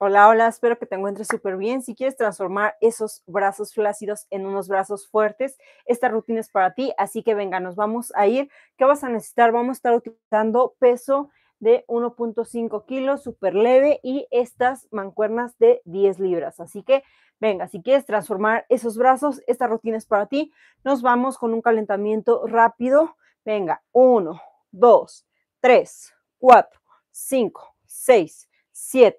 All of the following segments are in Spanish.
Hola, hola, espero que te encuentres súper bien. Si quieres transformar esos brazos flácidos en unos brazos fuertes, esta rutina es para ti, así que venga, nos vamos a ir. ¿Qué vas a necesitar? Vamos a estar utilizando peso de 1.5 kilos, súper leve, y estas mancuernas de 10 libras. Así que venga, si quieres transformar esos brazos, esta rutina es para ti. Nos vamos con un calentamiento rápido. Venga, 1, 2, 3, 4, 5, 6, 7.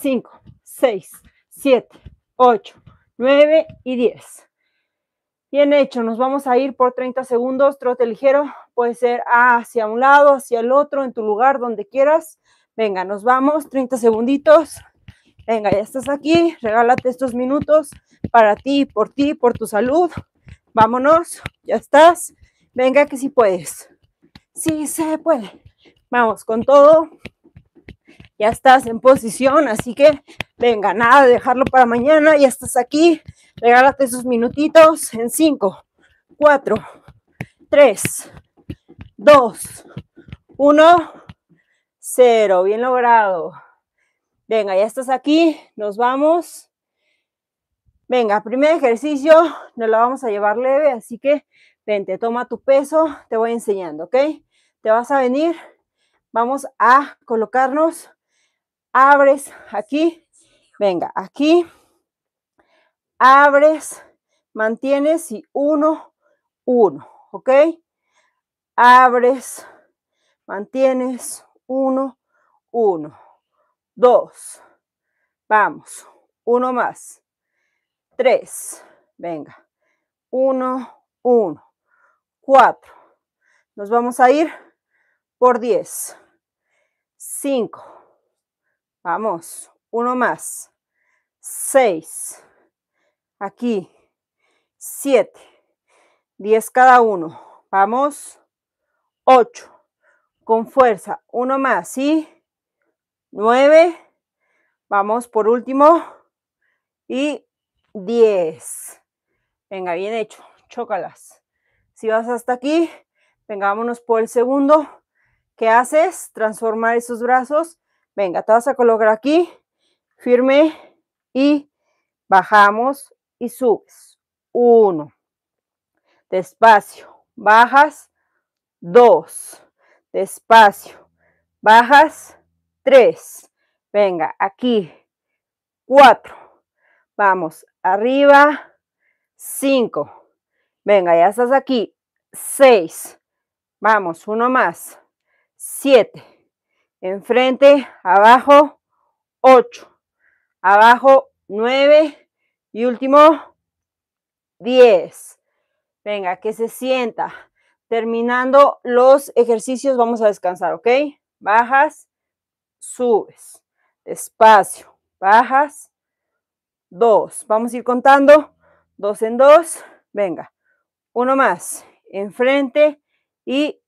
5, 6, 7, 8, 9 y 10. Bien hecho, nos vamos a ir por 30 segundos, trote ligero, puede ser hacia un lado, hacia el otro, en tu lugar, donde quieras. Venga, nos vamos, 30 segunditos. Venga, ya estás aquí, regálate estos minutos para ti, por ti, por tu salud. Vámonos, ya estás. Venga, que si puedes. Sí se puede. Vamos, con todo ya estás en posición, así que venga, nada de dejarlo para mañana, ya estás aquí, regálate esos minutitos en 5, 4, 3, 2, 1, 0, bien logrado. Venga, ya estás aquí, nos vamos. Venga, primer ejercicio, nos lo vamos a llevar leve, así que vente, toma tu peso, te voy enseñando, ¿ok? Te vas a venir Vamos a colocarnos, abres aquí, venga, aquí, abres, mantienes y uno, uno, ¿ok? Abres, mantienes, uno, uno, dos, vamos, uno más, tres, venga, uno, uno, cuatro, nos vamos a ir por diez, 5, vamos, uno más, 6, aquí, 7, 10 cada uno, vamos, 8, con fuerza, uno más y 9, vamos por último y 10, venga, bien hecho, chócalas, si vas hasta aquí, vengámonos por el segundo, ¿Qué haces? Transformar esos brazos. Venga, te vas a colocar aquí, firme y bajamos y subes. Uno. Despacio, bajas. Dos. Despacio, bajas. Tres. Venga, aquí. Cuatro. Vamos, arriba. Cinco. Venga, ya estás aquí. Seis. Vamos, uno más. 7. Enfrente, abajo, 8. Abajo, 9. Y último, 10. Venga, que se sienta. Terminando los ejercicios, vamos a descansar, ¿ok? Bajas, subes. Despacio. Bajas, 2. Vamos a ir contando. dos en dos. Venga. Uno más. Enfrente y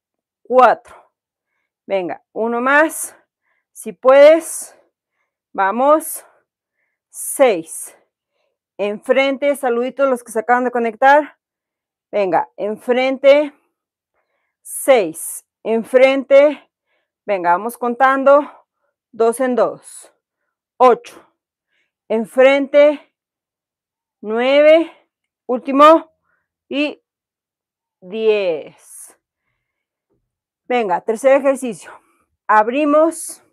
4. Venga, uno más. Si puedes, vamos. Seis. Enfrente, saluditos a los que se acaban de conectar. Venga, enfrente. Seis. Enfrente. Venga, vamos contando. Dos en dos. Ocho. Enfrente. Nueve. Último. Y diez. Venga, tercer ejercicio. Abrimos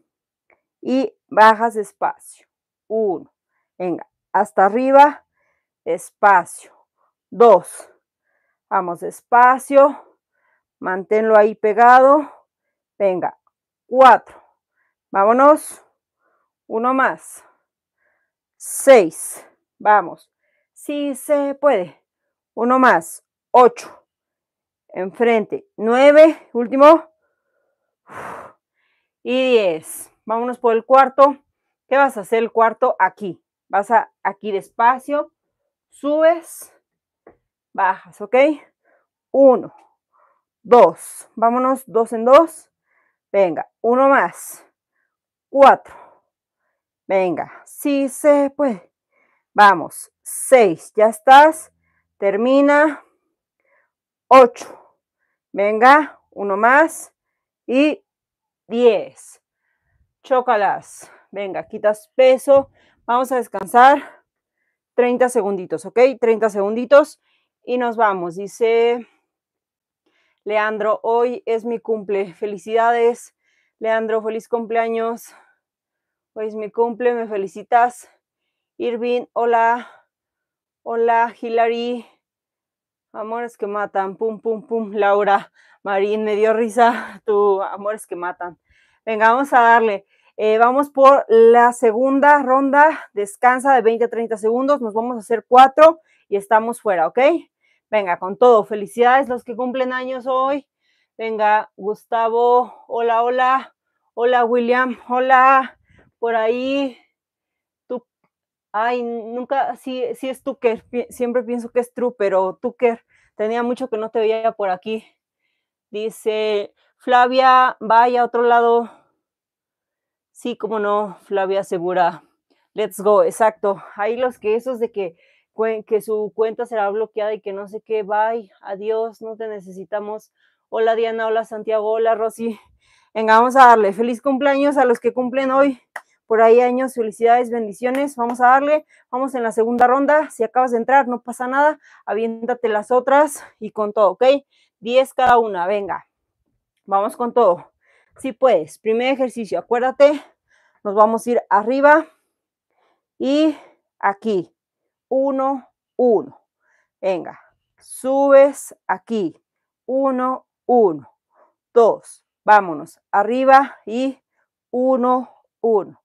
y bajas espacio Uno. Venga, hasta arriba, espacio Dos. Vamos despacio. Manténlo ahí pegado. Venga, cuatro. Vámonos. Uno más. Seis. Vamos. si se puede. Uno más. Ocho. Enfrente. Nueve. Último. Y 10. Vámonos por el cuarto. ¿Qué vas a hacer el cuarto aquí? Vas a aquí despacio, subes, bajas, ¿ok? Uno, dos, vámonos, dos en dos, venga, uno más, cuatro, venga, sí se puede, vamos, seis, ya estás, termina, ocho, venga, uno más, y 10. Chócalas. Venga, quitas peso. Vamos a descansar 30 segunditos, ¿ok? 30 segunditos y nos vamos. Dice Leandro, hoy es mi cumple. Felicidades. Leandro, feliz cumpleaños. Hoy es mi cumple, me felicitas. Irvin, hola. Hola, Hilary. Amores que matan, pum, pum, pum, Laura, Marín, me dio risa tu amores que matan. Venga, vamos a darle. Eh, vamos por la segunda ronda, descansa de 20 a 30 segundos, nos vamos a hacer cuatro y estamos fuera, ¿ok? Venga, con todo, felicidades los que cumplen años hoy. Venga, Gustavo, hola, hola, hola William, hola, por ahí, ay, nunca, sí, sí es Tucker, siempre pienso que es True, pero Tucker, tenía mucho que no te veía por aquí. Dice, Flavia, vaya a otro lado. Sí, cómo no, Flavia Segura. Let's go, exacto. Ahí los que esos de que, que su cuenta será bloqueada y que no sé qué, bye, adiós, no te necesitamos. Hola Diana, hola Santiago, hola Rosy. Venga, vamos a darle feliz cumpleaños a los que cumplen hoy por ahí años, felicidades, bendiciones, vamos a darle, vamos en la segunda ronda, si acabas de entrar, no pasa nada, aviéntate las otras y con todo, ¿ok? 10 cada una, venga, vamos con todo, si puedes, primer ejercicio, acuérdate, nos vamos a ir arriba y aquí, uno, uno, venga, subes aquí, uno, uno, dos, vámonos, arriba y uno, uno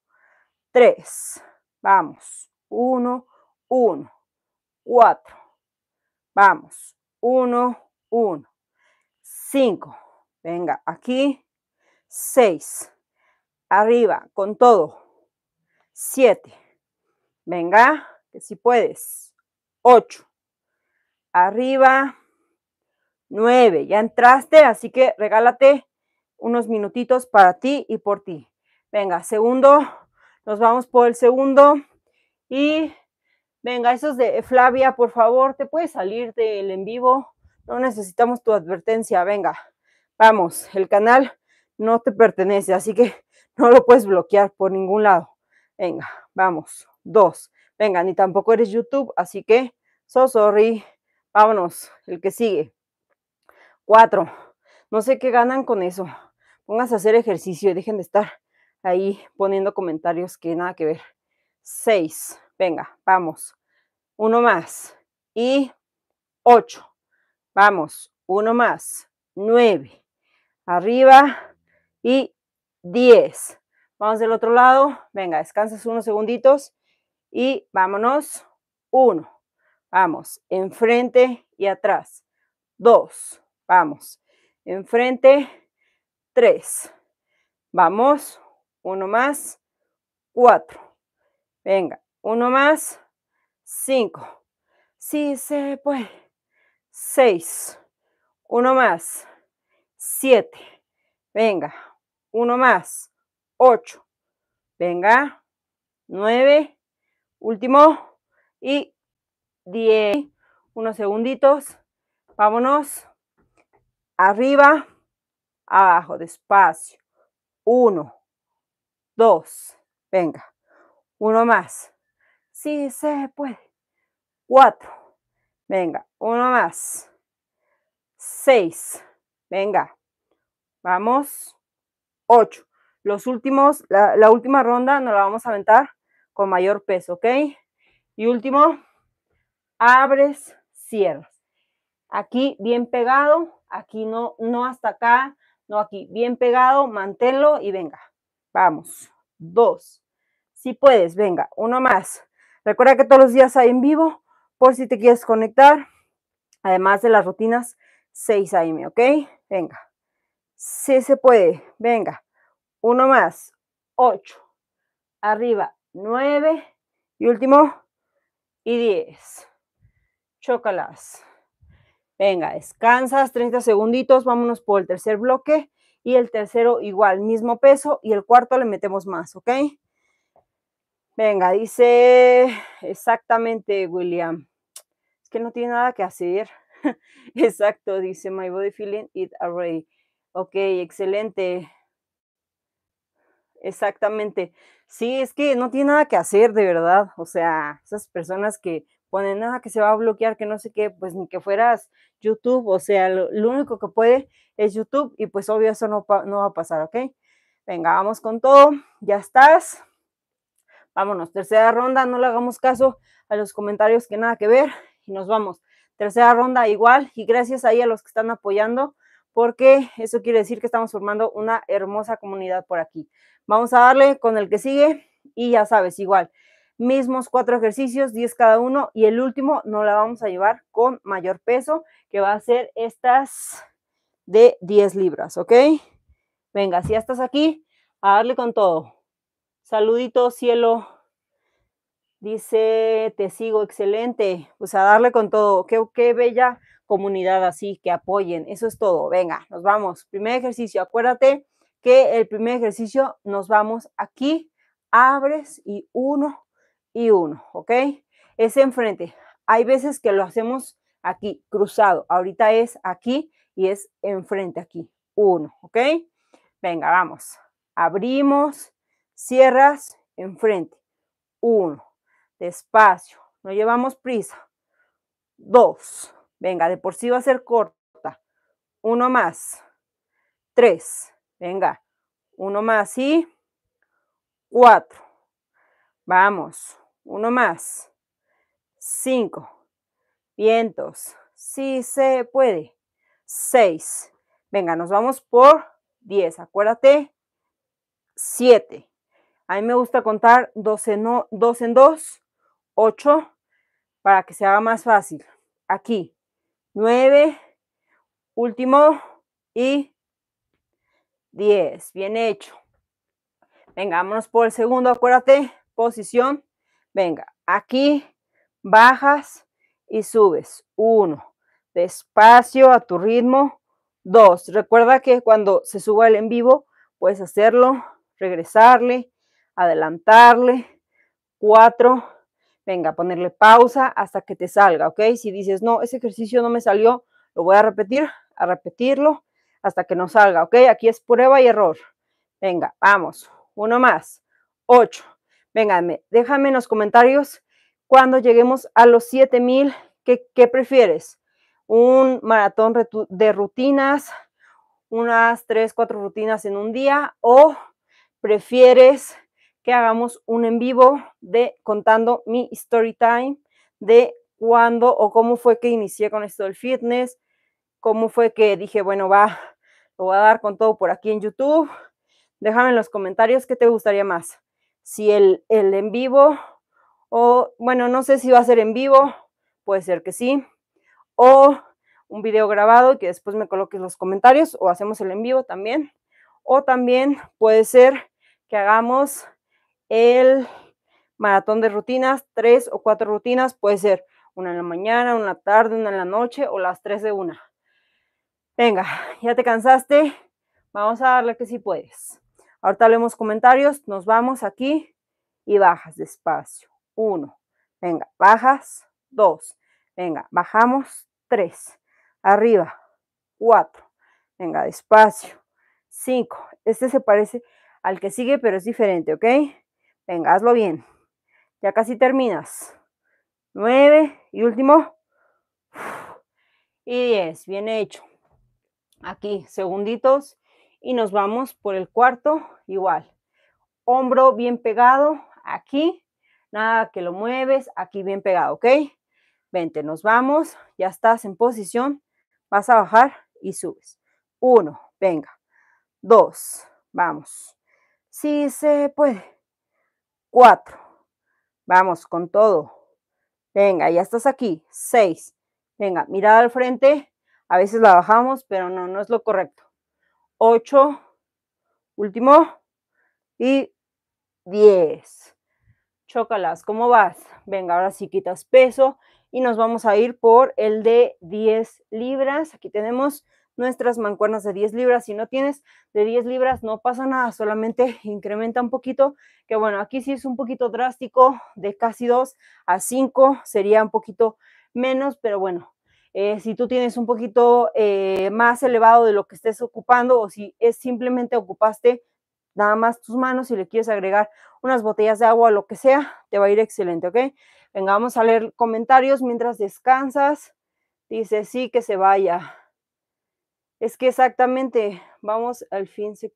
3, vamos, 1, 1, 4, vamos, 1, 1, 5, venga, aquí, 6, arriba, con todo, 7, venga, que si puedes, 8, arriba, 9, ya entraste, así que regálate unos minutitos para ti y por ti. Venga, segundo, nos vamos por el segundo. Y venga, esos de Flavia, por favor, te puedes salir del en vivo. No necesitamos tu advertencia. Venga, vamos. El canal no te pertenece, así que no lo puedes bloquear por ningún lado. Venga, vamos. Dos. Venga, ni tampoco eres YouTube, así que so sorry. Vámonos, el que sigue. Cuatro. No sé qué ganan con eso. pongas a hacer ejercicio y dejen de estar ahí poniendo comentarios que nada que ver. Seis, venga, vamos. Uno más. Y ocho. Vamos, uno más. Nueve. Arriba. Y diez. Vamos del otro lado. Venga, descansas unos segunditos. Y vámonos. Uno. Vamos, enfrente y atrás. Dos. Vamos. Enfrente. Tres. Vamos. 1 más 4. Venga, 1 más 5. Sí se puede. 6. 1 más 7. Venga, 1 más 8. Venga, 9. Último y 10. Unos segunditos. Vámonos. Arriba, abajo, despacio. 1 dos, venga, uno más, sí se puede, cuatro, venga, uno más, seis, venga, vamos, ocho, los últimos, la, última ronda nos la vamos a aventar con mayor peso, ¿ok? Y último, abres, cierras, aquí bien pegado, aquí no, no hasta acá, no aquí, bien pegado, manténlo y venga. Vamos, dos. Si puedes, venga, uno más. Recuerda que todos los días hay en vivo por si te quieres conectar. Además de las rutinas 6 AM, ¿ok? Venga. Si se puede, venga. Uno más, ocho. Arriba, nueve. Y último, y diez. Chócalas. Venga, descansas 30 segunditos. Vámonos por el tercer bloque y el tercero igual, mismo peso y el cuarto le metemos más, ¿ok? Venga, dice exactamente William. Es que no tiene nada que hacer. Exacto, dice My Body Feeling It Already. Ok, excelente. Exactamente. Sí, es que no tiene nada que hacer, de verdad. O sea, esas personas que ponen, nada que se va a bloquear, que no sé qué, pues ni que fueras YouTube, o sea, lo, único que puede es YouTube y pues obvio eso no, no va a pasar, ¿ok? Venga, vamos con todo, ya estás. Vámonos, tercera ronda, no le hagamos caso a los comentarios que nada que ver y nos vamos. Tercera ronda igual y gracias ahí a los que están apoyando porque eso quiere decir que estamos formando una hermosa comunidad por aquí. Vamos a darle con el que sigue y ya sabes, igual, mismos cuatro ejercicios, 10 cada uno y el último no la vamos a llevar con mayor peso, que va a ser estas de 10 libras, ¿ok? Venga, si ya estás aquí, a darle con todo. Saludito, cielo. Dice, te sigo, excelente. Pues a darle con todo. Qué, qué bella comunidad así, que apoyen. Eso es todo. Venga, nos vamos. Primer ejercicio, acuérdate que el primer ejercicio nos vamos aquí, abres y uno, y uno, ¿ok? Es enfrente. Hay veces que lo hacemos aquí, cruzado. Ahorita es aquí y es enfrente aquí. Uno, ¿ok? Venga, vamos. Abrimos, cierras, enfrente. Uno. Despacio. No llevamos prisa. Dos. Venga, de por sí va a ser corta. Uno más. Tres. Venga. Uno más y cuatro. Vamos. Uno más. Cinco. Vientos. Sí se puede. Seis. Venga, nos vamos por diez. Acuérdate. Siete. A mí me gusta contar dos en, dos en dos. Ocho. Para que se haga más fácil. Aquí. Nueve. Último. Y diez. Bien hecho. Venga, vámonos por el segundo. Acuérdate. Posición Venga, aquí bajas y subes. Uno, despacio a tu ritmo. Dos, recuerda que cuando se suba el en vivo, puedes hacerlo, regresarle, adelantarle. Cuatro, venga, ponerle pausa hasta que te salga, ¿ok? Si dices, no, ese ejercicio no me salió, lo voy a repetir, a repetirlo hasta que no salga, ¿ok? Aquí es prueba y error. Venga, vamos. Uno más. Ocho. Venga, déjame en los comentarios cuando lleguemos a los 7000, ¿qué, prefieres? ¿Un maratón de rutinas? ¿Unas 3, 4 rutinas en un día? ¿O prefieres que hagamos un en vivo de contando mi story time de cuándo o cómo fue que inicié con esto del fitness? ¿Cómo fue que dije, bueno, va, lo voy a dar con todo por aquí en YouTube? Déjame en los comentarios qué te gustaría más si el, en vivo, o bueno, no sé si va a ser en vivo, puede ser que sí, o un video grabado que después me coloques los comentarios o hacemos el en vivo también, o también puede ser que hagamos el maratón de rutinas, tres o cuatro rutinas, puede ser una en la mañana, una tarde, una en la noche o las tres de una. Venga, ya te cansaste, vamos a darle que si puedes. Ahorita leemos comentarios, nos vamos aquí y bajas despacio. Uno, venga, bajas, dos, venga, bajamos, tres, arriba, cuatro, venga, despacio, cinco. Este se parece al que sigue, pero es diferente, ¿ok? Venga, hazlo bien. Ya casi terminas. Nueve y último. Y diez, bien hecho. Aquí, segunditos y nos vamos por el cuarto igual. Hombro bien pegado aquí, nada que lo mueves, aquí bien pegado, ¿ok? Vente, nos vamos, ya estás en posición, vas a bajar y subes. Uno, venga. Dos, vamos. Si se puede. Cuatro, vamos con todo. Venga, ya estás aquí. Seis, venga, mirada al frente. A veces la bajamos, pero no, no es lo correcto. 8, último, y 10. Chócalas, ¿cómo vas? Venga, ahora sí quitas peso y nos vamos a ir por el de 10 libras. Aquí tenemos nuestras mancuernas de 10 libras. Si no tienes de 10 libras, no pasa nada, solamente incrementa un poquito, que bueno, aquí sí es un poquito drástico, de casi 2 a 5 sería un poquito menos, pero bueno, eh, si tú tienes un poquito eh, más elevado de lo que estés ocupando o si es simplemente ocupaste nada más tus manos y le quieres agregar unas botellas de agua o lo que sea, te va a ir excelente, ¿ok? Venga, vamos a leer comentarios mientras descansas. Dice, sí, que se vaya. Es que exactamente, vamos, al fin se,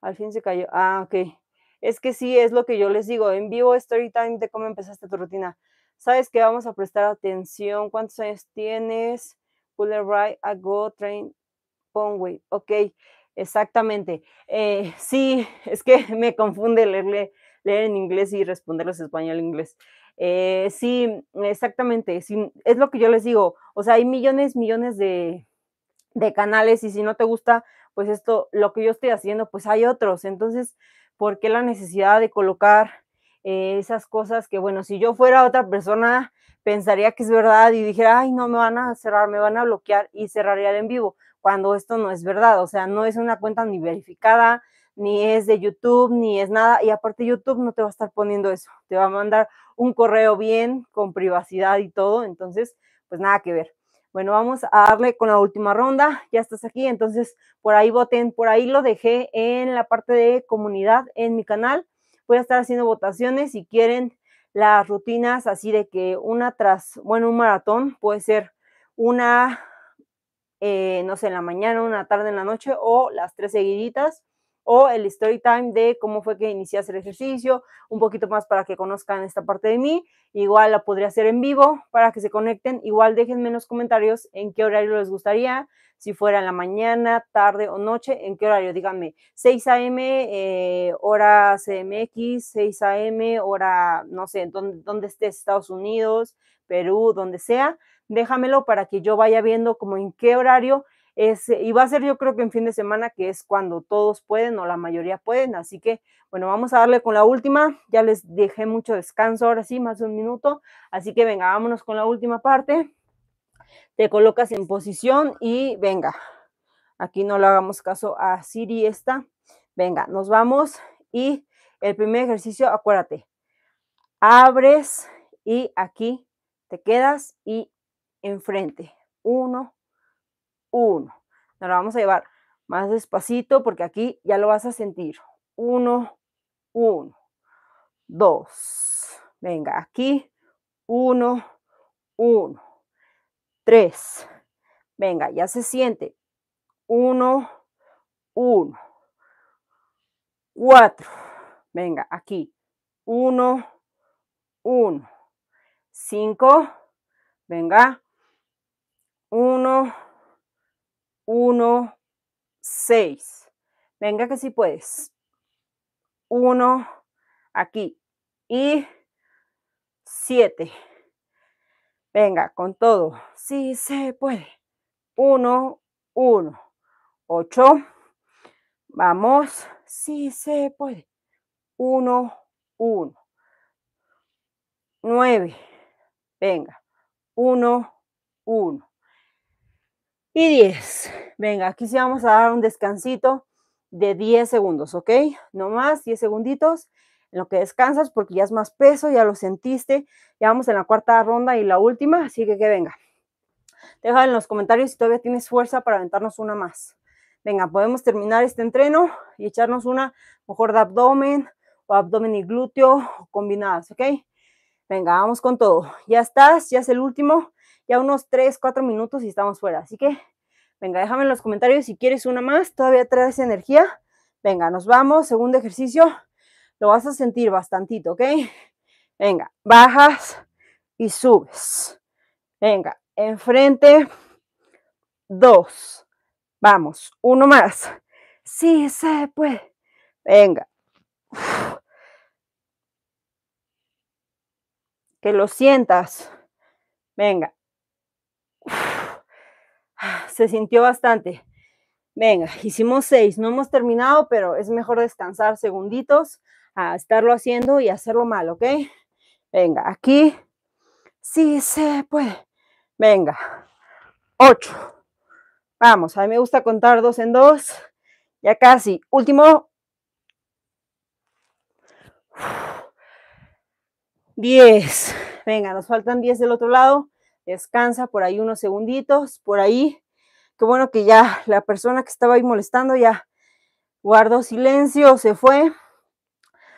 al fin se cayó. Ah, ok. Es que sí, es lo que yo les digo. En vivo, story time de cómo empezaste tu rutina. Sabes que vamos a prestar atención. ¿Cuántos años tienes? Cooler ride a go train Pongway. Ok, exactamente. Eh, sí, es que me confunde leerle, leer en inglés y responderles español-inglés. Eh, sí, exactamente. es lo que yo les digo. O sea, hay millones, millones de, de canales y si no te gusta, pues esto, lo que yo estoy haciendo, pues hay otros. Entonces, ¿por qué la necesidad de colocar eh, esas cosas que, bueno, si yo fuera otra persona, pensaría que es verdad y dijera, ay, no, me van a cerrar, me van a bloquear y cerraría el en vivo, cuando esto no es verdad, o sea, no es una cuenta ni verificada, ni es de YouTube, ni es nada, y aparte YouTube no te va a estar poniendo eso, te va a mandar un correo bien, con privacidad y todo, entonces, pues nada que ver. Bueno, vamos a darle con la última ronda. Ya estás aquí, entonces por ahí voten. Por ahí lo dejé en la parte de comunidad en mi canal voy a estar haciendo votaciones si quieren las rutinas así de que una tras, bueno, un maratón puede ser una, eh, no sé, en la mañana, una tarde, en la noche o las tres seguiditas o el story time de cómo fue que inicié a ejercicio, un poquito más para que conozcan esta parte de mí. Igual la podría hacer en vivo para que se conecten. Igual déjenme en los comentarios en qué horario les gustaría, si fuera en la mañana, tarde o noche, en qué horario. Díganme 6 a.m., eh, hora CMX, 6 a.m., hora, no sé, dónde dónde estés, Estados Unidos, Perú, donde sea. Déjamelo para que yo vaya viendo como en qué horario eh, y va a ser yo creo que en fin de semana, que es cuando todos pueden o la mayoría pueden. Así que, bueno, vamos a darle con la última. Ya les dejé mucho descanso, ahora sí, más de un minuto. Así que venga, vámonos con la última parte. Te colocas en posición y venga. Aquí no le hagamos caso a Siri esta. Venga, nos vamos y el primer ejercicio, acuérdate, abres y aquí te quedas y enfrente. Uno, 1. Nos vamos a llevar más despacito porque aquí ya lo vas a sentir. 1, 1, 2. Venga, aquí. 1, 1, 3. Venga, ya se siente. 1, 1, 4. Venga, aquí. 1, 1, 5. Venga. 1, 1, 6. Venga que si sí puedes. 1, aquí. Y 7. Venga, con todo. Sí se puede. 1, 1. 8. Vamos. Sí se puede. 1, 1. 9. Venga. 1, 1 y 10. Venga, aquí sí vamos a dar un descansito de 10 segundos, ¿ok? No más, 10 segunditos en lo que descansas porque ya es más peso, ya lo sentiste. Ya vamos en la cuarta ronda y la última, así que que venga. Deja en los comentarios si todavía tienes fuerza para aventarnos una más. Venga, podemos terminar este entreno y echarnos una mejor de abdomen o abdomen y glúteo combinadas, ¿ok? Venga, vamos con todo. Ya estás, ya es el último ya unos 3, 4 minutos y estamos fuera. Así que, venga, déjame en los comentarios si quieres una más, todavía traes energía. Venga, nos vamos, segundo ejercicio, lo vas a sentir bastantito, ¿ok? Venga, bajas y subes. Venga, enfrente, dos. Vamos, uno más. Sí, se puede. Venga. Que lo sientas. Venga, Ah, se sintió bastante. Venga, hicimos seis, no hemos terminado, pero es mejor descansar segunditos a estarlo haciendo y hacerlo mal, ¿ok? Venga, aquí sí se puede. Venga, ocho. Vamos, a mí me gusta contar dos en dos. Ya casi, último. Diez. Venga, nos faltan diez del otro lado descansa por ahí unos segunditos, por ahí. Qué bueno que ya la persona que estaba ahí molestando ya guardó silencio, se fue.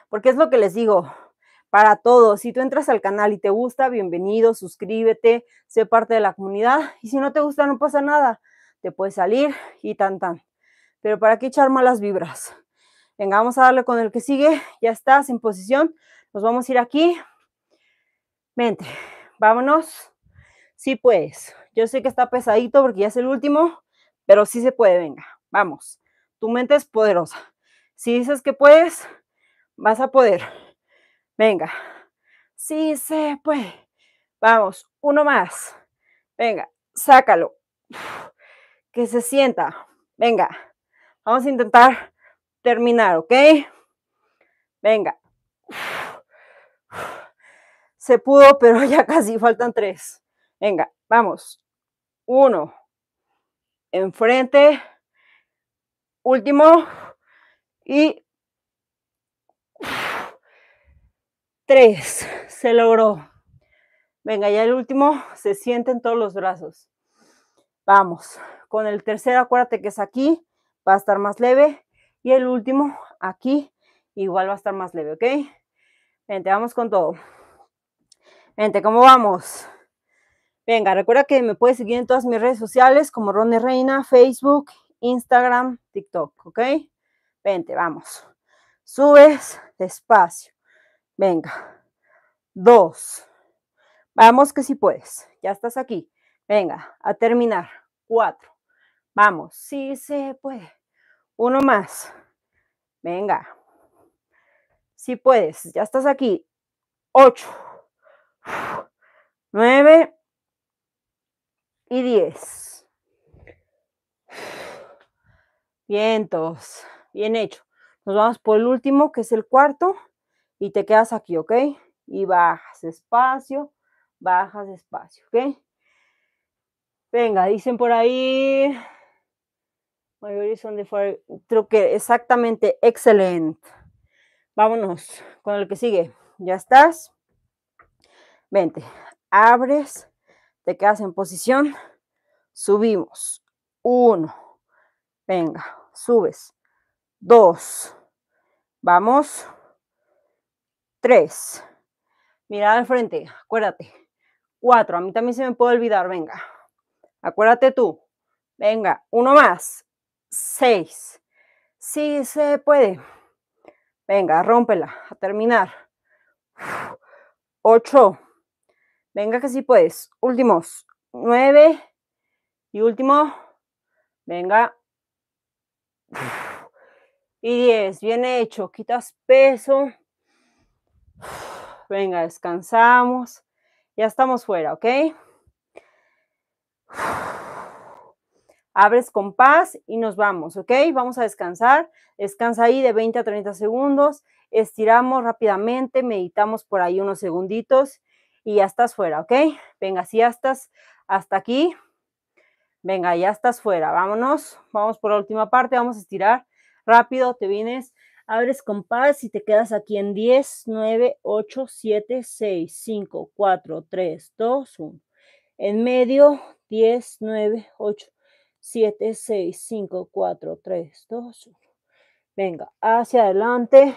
Porque es lo que les digo, para todos. Si tú entras al canal y te gusta, bienvenido, suscríbete, sé parte de la comunidad. Y si no te gusta, no pasa nada. Te puedes salir y tan tan. Pero ¿para qué echar malas vibras? Venga, vamos a darle con el que sigue. Ya estás en posición. Nos vamos a ir aquí. Vente, vámonos. Sí puedes. Yo sé que está pesadito porque ya es el último, pero sí se puede, venga, vamos. Tu mente es poderosa. Si dices que puedes, vas a poder. Venga, sí se puede. Vamos, uno más. Venga, sácalo. Que se sienta. Venga, vamos a intentar terminar, ¿ok? Venga. Se pudo, pero ya casi faltan tres. Venga, vamos. Uno. Enfrente. Último. Y tres. Se logró. Venga, ya el último se sienten todos los brazos. Vamos. Con el tercero, acuérdate que es aquí. Va a estar más leve. Y el último, aquí, igual va a estar más leve, ¿ok? Vente, vamos con todo. Vente, ¿cómo vamos? Venga, recuerda que me puedes seguir en todas mis redes sociales como Ronnie Reina, Facebook, Instagram, TikTok, ¿ok? Vente, vamos. Subes despacio. Venga. Dos. Vamos que si puedes. Ya estás aquí. Venga, a terminar. Cuatro. Vamos, si se puede. Uno más. Venga. Si puedes, ya estás aquí. Ocho. Nueve y 10. Vientos. Bien hecho. Nos vamos por el último, que es el cuarto, y te quedas aquí, ¿ok? Y bajas espacio, bajas espacio, ¿ok? Venga, dicen por ahí. Creo que exactamente, excelente. Vámonos con el que sigue. ¿Ya estás? Vente. Abres te quedas en posición. Subimos. Uno. Venga, subes. Dos. Vamos. Tres. mira al frente, acuérdate. Cuatro. A mí también se me puede olvidar, venga. Acuérdate tú. Venga, uno más. Seis. Sí se puede. Venga, rómpela. A terminar. Ocho. Venga que sí puedes. Últimos. Nueve. Y último. Venga. Y diez. Bien hecho. Quitas peso. Venga, descansamos. Ya estamos fuera, ¿ok? Abres con paz y nos vamos, ¿ok? Vamos a descansar. Descansa ahí de 20 a 30 segundos. Estiramos rápidamente, meditamos por ahí unos segunditos y ya estás fuera, ¿ok? Venga, si ya estás hasta aquí, venga, ya estás fuera, vámonos, vamos por la última parte, vamos a estirar rápido, te vienes, abres compás y te quedas aquí en 10, 9, 8, 7, 6, 5, 4, 3, 2, 1. En medio, 10, 9, 8, 7, 6, 5, 4, 3, 2, 1. Venga, hacia adelante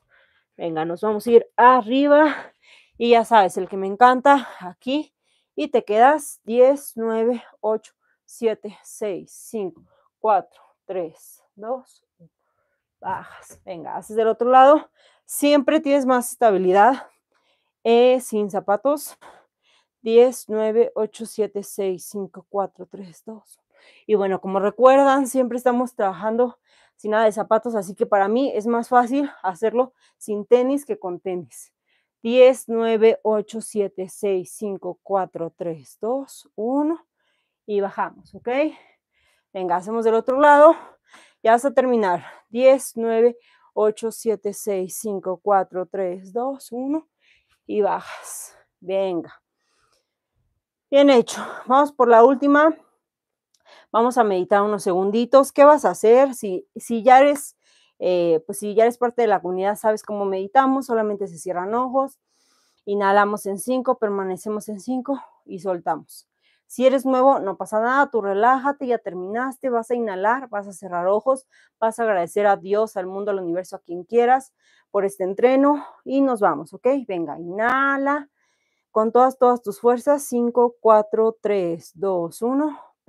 Venga, nos vamos a ir arriba. Y ya sabes, el que me encanta, aquí. Y te quedas 10, 9, 8, 7, 6, 5, 4, 3, 2, Bajas. Venga, haces del otro lado. Siempre tienes más estabilidad eh, sin zapatos. 10, 9, 8, 7, 6, 5, 4, 3, 2. Y bueno, como recuerdan, siempre estamos trabajando sin nada de zapatos, así que para mí es más fácil hacerlo sin tenis que con tenis. 10, 9, 8, 7, 6, 5, 4, 3, 2, 1 y bajamos, ¿ok? Venga, hacemos del otro lado ya hasta terminar. 10, 9, 8, 7, 6, 5, 4, 3, 2, 1 y bajas. Venga. Bien hecho. Vamos por la última. Vamos a meditar unos segunditos. ¿Qué vas a hacer? Si, si ya eres, eh, pues si ya eres parte de la comunidad, sabes cómo meditamos, solamente se cierran ojos. Inhalamos en cinco, permanecemos en cinco y soltamos. Si eres nuevo, no pasa nada, tú relájate, ya terminaste, vas a inhalar, vas a cerrar ojos, vas a agradecer a Dios, al mundo, al universo, a quien quieras por este entreno y nos vamos, ¿ok? Venga, inhala con todas, todas tus fuerzas. Cinco, cuatro, 3, dos, 1.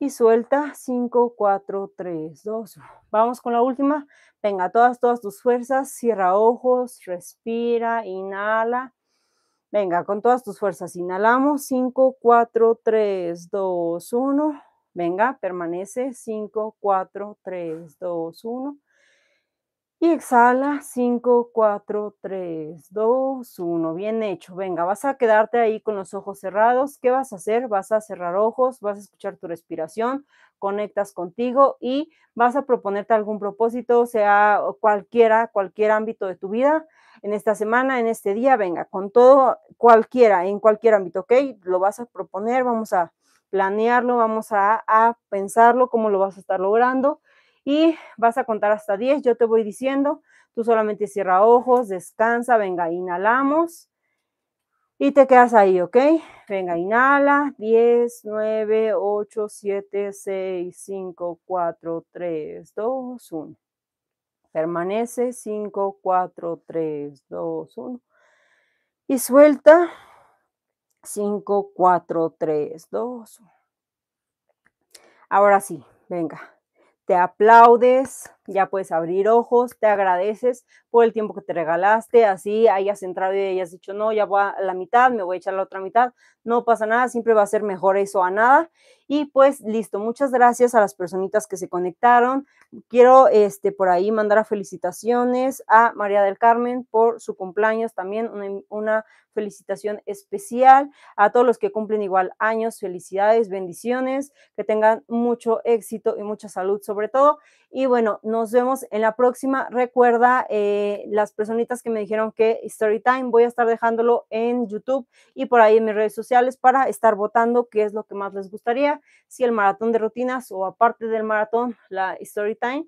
y suelta 5, 4, 3, 2. Vamos con la última. Venga, todas, todas tus fuerzas. Cierra ojos, respira, inhala. Venga, con todas tus fuerzas. Inhalamos 5, 4, 3, 2, 1. Venga, permanece 5, 4, 3, 2, 1. Y exhala, 5, 4, 3, 2, 1. Bien hecho. Venga, vas a quedarte ahí con los ojos cerrados. ¿Qué vas a hacer? Vas a cerrar ojos, vas a escuchar tu respiración, conectas contigo y vas a proponerte algún propósito, sea cualquiera, cualquier ámbito de tu vida. En esta semana, en este día, venga, con todo, cualquiera, en cualquier ámbito, ¿ok? Lo vas a proponer, vamos a planearlo, vamos a, a pensarlo, cómo lo vas a estar logrando y vas a contar hasta 10. Yo te voy diciendo, tú solamente cierra ojos, descansa, venga, inhalamos y te quedas ahí, ¿ok? Venga, inhala, 10, 9, 8, 7, 6, 5, 4, 3, 2, 1. Permanece 5, 4, 3, 2, 1. Y suelta 5, 4, 3, 2, 1. Ahora sí, venga te aplaudes, ya puedes abrir ojos, te agradeces por el tiempo que te regalaste, así hayas entrado y hayas dicho, no, ya voy a la mitad, me voy a echar la otra mitad, no pasa nada, siempre va a ser mejor eso a nada. Y pues listo, muchas gracias a las personitas que se conectaron. Quiero este, por ahí mandar a felicitaciones a María del Carmen por su cumpleaños también, una felicitación especial a todos los que cumplen igual años, felicidades, bendiciones, que tengan mucho éxito y mucha salud sobre todo. Y bueno, nos vemos en la próxima. Recuerda, eh, las personitas que me dijeron que Storytime, voy a estar dejándolo en YouTube y por ahí en mis redes sociales para estar votando qué es lo que más les gustaría, si el maratón de rutinas o aparte del maratón, la time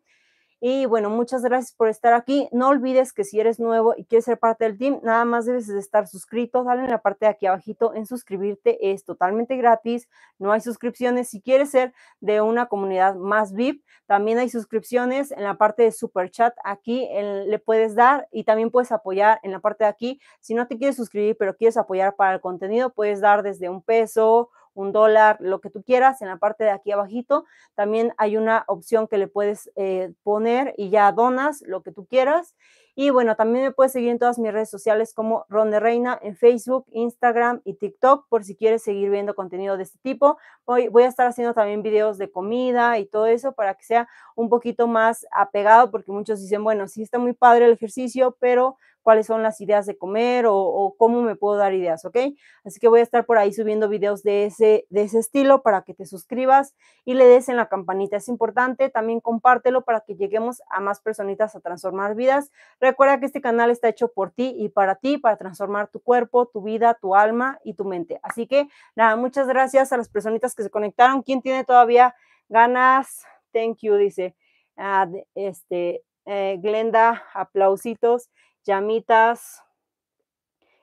y bueno, muchas gracias por estar aquí. No olvides que si eres nuevo y quieres ser parte del team, nada más debes de estar suscrito. Dale en la parte de aquí abajito en suscribirte. Es totalmente gratis. No hay suscripciones. Si quieres ser de una comunidad más VIP, también hay suscripciones en la parte de super chat. Aquí eh, le puedes dar y también puedes apoyar en la parte de aquí. Si no te quieres suscribir, pero quieres apoyar para el contenido, puedes dar desde un peso un dólar, lo que tú quieras. En la parte de aquí abajito también hay una opción que le puedes eh, poner y ya donas lo que tú quieras. Y bueno, también me puedes seguir en todas mis redes sociales como Ron de Reina en Facebook, Instagram y TikTok por si quieres seguir viendo contenido de este tipo. Hoy voy a estar haciendo también videos de comida y todo eso para que sea un poquito más apegado porque muchos dicen, bueno, sí está muy padre el ejercicio, pero cuáles son las ideas de comer o, cómo me puedo dar ideas, ¿ok? Así que voy a estar por ahí subiendo videos de ese, de ese estilo para que te suscribas y le des en la campanita. Es importante, también compártelo para que lleguemos a más personitas a transformar vidas. Recuerda que este canal está hecho por ti y para ti, para transformar tu cuerpo, tu vida, tu alma y tu mente. Así que nada, muchas gracias a las personitas que se conectaron. ¿Quién tiene todavía ganas? Thank you, dice. Ah, este, eh, Glenda, aplausitos. Llamitas.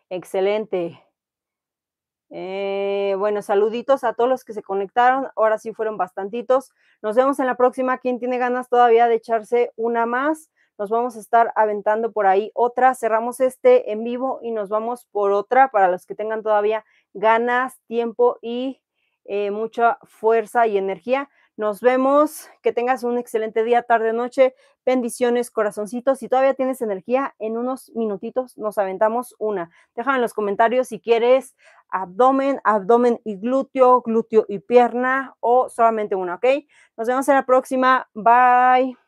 Excelente. Eh, bueno, saluditos a todos los que se conectaron. Ahora sí fueron bastantitos. Nos vemos en la próxima. ¿quién tiene ganas todavía de echarse una más, nos vamos a estar aventando por ahí otra. Cerramos este en vivo y nos vamos por otra para los que tengan todavía ganas, tiempo y eh, mucha fuerza y energía. Nos vemos, que tengas un excelente día, tarde, noche, bendiciones, corazoncitos. Si todavía tienes energía, en unos minutitos nos aventamos una. Déjame en los comentarios si quieres abdomen, abdomen y glúteo, glúteo y pierna o solamente una, ¿ok? Nos vemos en la próxima. Bye.